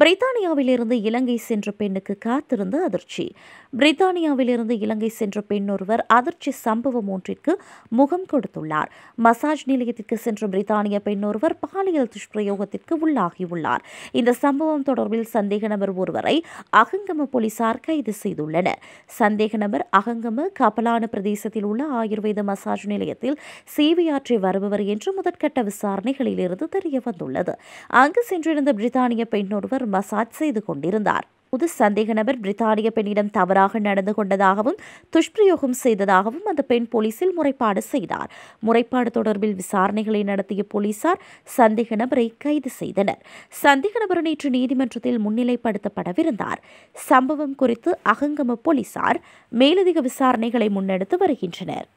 பிரித்தானியாவிலிருந்து இலங்கை சென்ற பெண்ணுக்கு காத்திருந்த அதிர்ச்சி பிரித்தானியாவிலிருந்து இலங்கை சென்ற பெண் ஒருவர் அதிர்ச்சி சம்பவம் ஒன்றிற்கு முகம் கொடுத்துள்ளார் மசாஜ் நிலையத்திற்கு சென்ற பிரித்தானிய பெண் ஒருவர் பாலியல் துஷ்பிரயோகத்திற்கு உள்ளாகியுள்ளார் இந்த சம்பவம் தொடர்பில் சந்தேக நபர் ஒருவரை அகங்கம போலீசார் கைது செய்துள்ளனர் சந்தேக நபர் அகங்கம கபலான பிரதேசத்தில் உள்ள ஆயுர்வேத மசாஜ் நிலையத்தில் சேவையாற்றி வருபவர் என்று முதற்கட்ட விசாரணைகளிலிருந்து தெரிய வந்துள்ளது அங்கு சென்றிருந்த பிரித்தானிய பெண் ஒருவர் மசாஜ் செய்து கொண்டிருந்தார் புது சந்தேக நபர் பிரித்தானிய பெண்ணிடம் தவறாக நடந்து கொண்டதாகவும் துஷ்பிரயோகம் செய்ததாகவும் அந்த பெண் போலீசில் முறைப்பாடு செய்தார் முறைப்பாடு தொடர்பில் விசாரணைகளை நடத்திய போலீசார் சந்தேக நபரை கைது செய்தனர் சந்தேக நபர் நேற்று நீதிமன்றத்தில் முன்னிலைப்படுத்தப்படவிருந்தார் சம்பவம் குறித்து அகங்கம போலீசார் மேலதிக விசாரணைகளை முன்னெடுத்து வருகின்றனர்